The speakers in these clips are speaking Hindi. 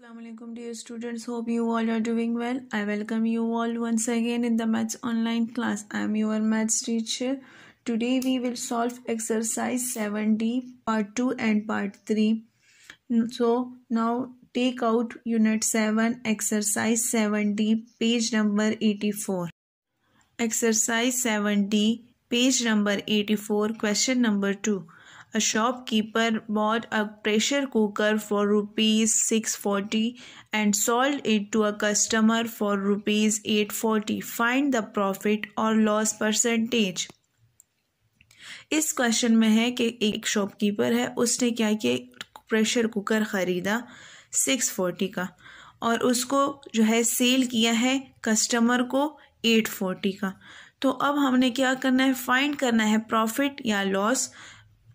Assalamualaikum dear students hope you all are doing well I welcome you all once again in the maths online class I am your maths teacher today we will solve exercise 7d part 2 and part 3 so now take out unit 7 exercise 7d page number 84 exercise 7d page number 84 question number 2 A shopkeeper bought a pressure cooker for rupees 640 and sold it to a customer for rupees 840. Find the profit or loss percentage. इस क्वेश्चन में है कि एक शॉपकीपर है उसने क्या किया प्रेशर कुकर ख़रीदा सिक्स फोर्टी का और उसको जो है सेल किया है कस्टमर को एट फोर्टी का तो अब हमने क्या करना है फाइंड करना है प्रॉफिट या लॉस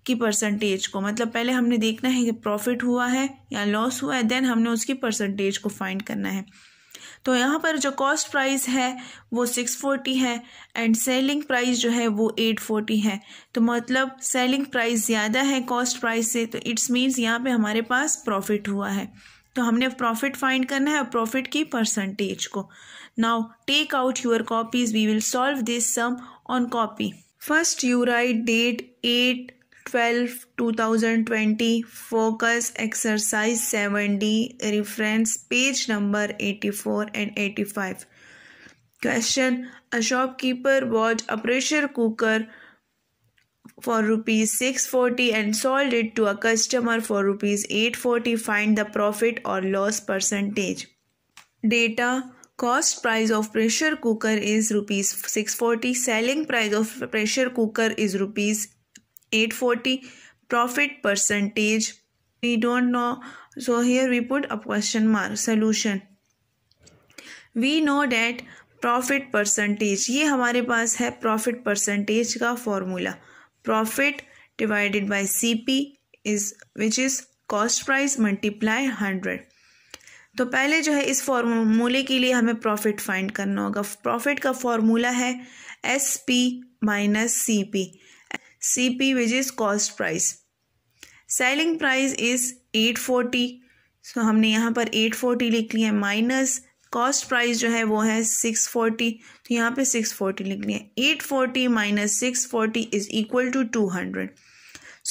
की परसेंटेज को मतलब पहले हमने देखना है कि प्रॉफिट हुआ है या लॉस हुआ है देन हमने उसकी परसेंटेज को फाइंड करना है तो यहाँ पर जो कॉस्ट प्राइस है वो सिक्स फोर्टी है एंड सेलिंग प्राइस जो है वो एट फोर्टी है तो मतलब सेलिंग प्राइस ज़्यादा है कॉस्ट प्राइस से तो इट्स मीन्स यहाँ पे हमारे पास प्रॉफिट हुआ है तो हमने प्रॉफिट फाइंड करना है और प्रॉफिट की परसेंटेज को now take out your copies we will solve this sum on copy first you write date at 12 2020 focus exercise seventy reference page number 84 and 85 question a shopkeeper bought a pressure cooker for rupees 640 and sold it to a customer for rupees 840 find the profit or loss percentage data cost price of pressure cooker is rupees 640 selling price of pressure cooker is rupees 840 profit percentage we don't know so here we put a question mark solution we know that profit percentage ये हमारे पास है प्रॉफिट परसेंटेज का formula profit divided by CP is which is cost price multiply hundred तो पहले जो है इस फॉर्मूले के लिए हमें प्रॉफिट फाइंड करना होगा प्रॉफिट का फॉर्मूला है S P minus C P CP which is cost price. Selling price is 840. So so, हमने यहाँ पर 840 लिख लिया है माइनस कॉस्ट price जो है वो है 640 तो यहाँ पे 640 लिख लिया है 840 minus 640 is equal to 200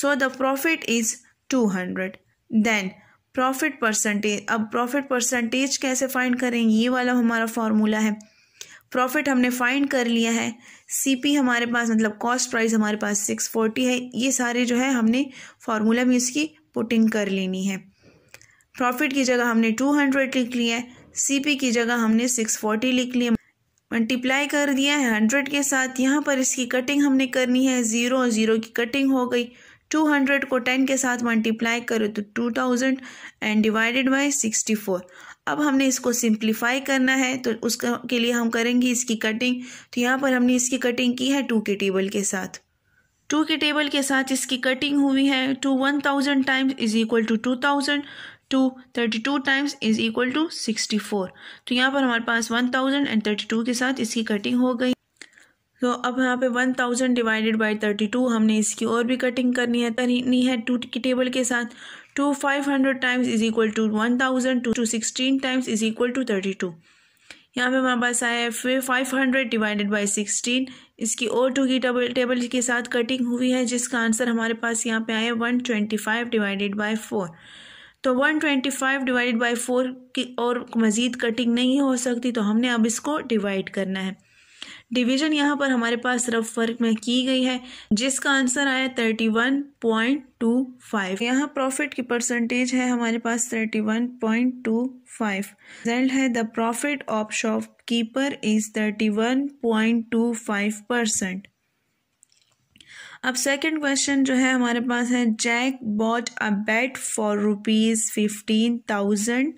so the profit is 200 then profit percentage अब प्रॉफिट परसेंटेज कैसे फाइंड करें ये वाला हमारा फार्मूला है प्रॉफिट हमने फाइंड कर लिया है सीपी हमारे पास मतलब कॉस्ट प्राइस हमारे पास सिक्स फोर्टी है ये सारे जो है हमने फार्मूला में इसकी पुटिंग कर लेनी है प्रॉफिट की जगह हमने टू हंड्रेड लिख लिया है सीपी की जगह हमने सिक्स फोर्टी लिख लिया मल्टीप्लाई कर दिया है हंड्रेड के साथ यहाँ पर इसकी कटिंग हमने करनी है ज़ीरो और ज़ीरो की कटिंग हो गई टू हंड्रेड को टेन के साथ मल्टीप्लाई करो तो two thousand and divided by sixty four अब हमने इसको सिंप्लीफाई करना है तो उसका के लिए हम करेंगे इसकी कटिंग तो यहाँ पर हमने इसकी कटिंग की है टू के टेबल के साथ टू के टेबल के साथ इसकी कटिंग हुई है two one thousand times is equal to two thousand two thirty two times is equal to sixty four तो यहाँ पर हमारे पास one thousand and thirty two के साथ इसकी कटिंग हो गई तो अब यहाँ पे one thousand divided by thirty two हमने इसकी और भी कटिंग करनी है करनी है टू की टेबल के साथ two five hundred times is equal to one thousand two two sixteen times is equal to thirty two यहाँ पे हमारे पास आया है फिर five hundred divided by sixteen इसकी और टू की टेबल टेबल के साथ कटिंग हुई है जिसका आंसर हमारे पास यहाँ पे आया one twenty five divided by four तो one twenty five divided by four की और मज़ीद कटिंग नहीं हो सकती तो हमने अब इसको डिवाइड करना है डिवीजन यहाँ पर हमारे पास रफ वर्क में की गई है जिसका आंसर आया thirty one point two five यहाँ प्रॉफिट की परसेंटेज है हमारे पास thirty one point two five result है the profit of shopkeeper is thirty one point two five percent अब सेकंड क्वेश्चन जो है हमारे पास है Jack bought a bed for rupees fifteen thousand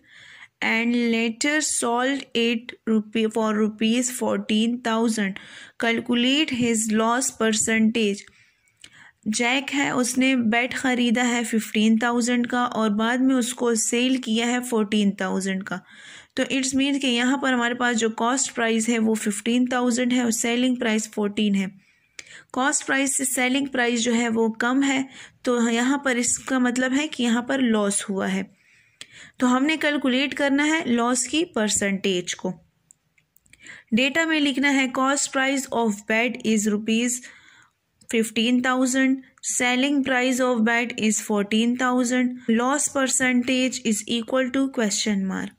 and later sold it rupee for rupees 14,000. Calculate his loss percentage. Jack है उसने बेट ख़रीदा है फिफ्टीन थाउजेंड का और बाद में उसको सेल किया है फोर्टीन थाउजेंड का तो इट्स मीन कि यहाँ पर हमारे पास जो कॉस्ट प्राइस है वो फिफ्टीन थाउजेंड है और सेलिंग प्राइस फोर्टीन है कॉस्ट प्राइस से सेलिंग प्राइस जो है वो कम है तो यहाँ पर इसका मतलब है कि यहाँ पर लॉस हुआ है तो हमने कैलकुलेट करना है लॉस की परसेंटेज को डेटा में लिखना है cost price of bed is rupees fifteen thousand selling price of bed is fourteen thousand loss percentage is equal to question mark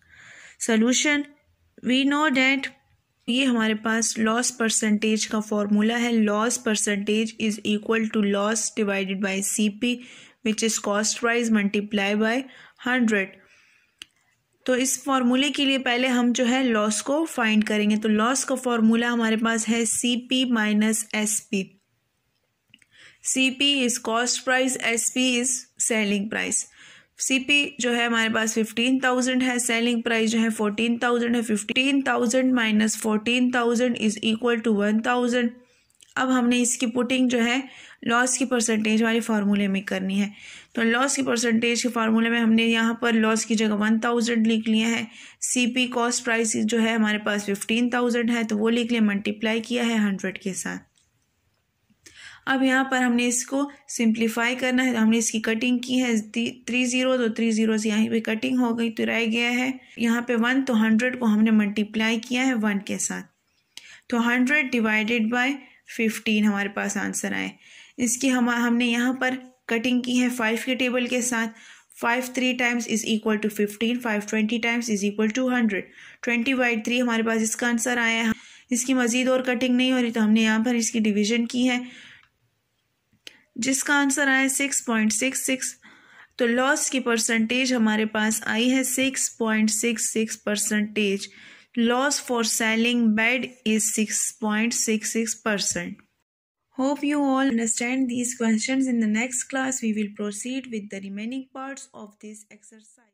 solution we know that ये हमारे पास लॉस परसेंटेज का फॉर्मूला है loss percentage is equal to loss divided C P which is cost price multiply by hundred तो इस फॉर्मूले के लिए पहले हम जो है लॉस को फाइंड करेंगे तो लॉस का फॉर्मूला हमारे पास है C P minus S P C P is cost price S P is selling price C P जो है हमारे पास फिफ्टीन थाउजेंड है सेलिंग प्राइस जो है फोर्टीन थाउजेंड है fifteen thousand minus fourteen thousand is equal to one thousand अब हमने इसकी पुटिंग जो है लॉस की परसेंटेज वाले फार्मूले में करनी है तो लॉस की परसेंटेज के फार्मूले में हमने यहाँ पर लॉस की जगह वन थाउजेंड लिख लिया है सी पी कॉस्ट प्राइस जो है हमारे पास फिफ्टीन थाउजेंड है तो वो लिख लिया मल्टीप्लाई किया है हंड्रेड के साथ अब यहाँ पर हमने इसको सिंप्लीफाई करना है तो हमने इसकी कटिंग की है थ्री ज़ीरो तो थ्री ज़ीरो से यहाँ पर कटिंग हो गई तो रह गया है यहाँ पे वन तो हंड्रेड को हमने मल्टीप्लाई किया है वन के साथ तो हंड्रेड डिवाइडेड बाई फिफ्टीन हमारे पास आंसर आए इसकी हम हमने यहाँ पर कटिंग की है फाइव के टेबल के साथ five three times is equal to fifteen five twenty times is equal to hundred twenty by three हमारे पास इसका आंसर आया है इसकी मजीद और कटिंग नहीं हो रही तो हमने यहाँ पर इसकी डिवीजन की है जिसका आंसर आया सिक्स पॉइंट सिक्स सिक्स तो लॉस की परसेंटेज हमारे पास आई है six point six six percentage Loss for selling bed is 6.66%. Hope you all understand these questions. In the next class, we will proceed with the remaining parts of this exercise.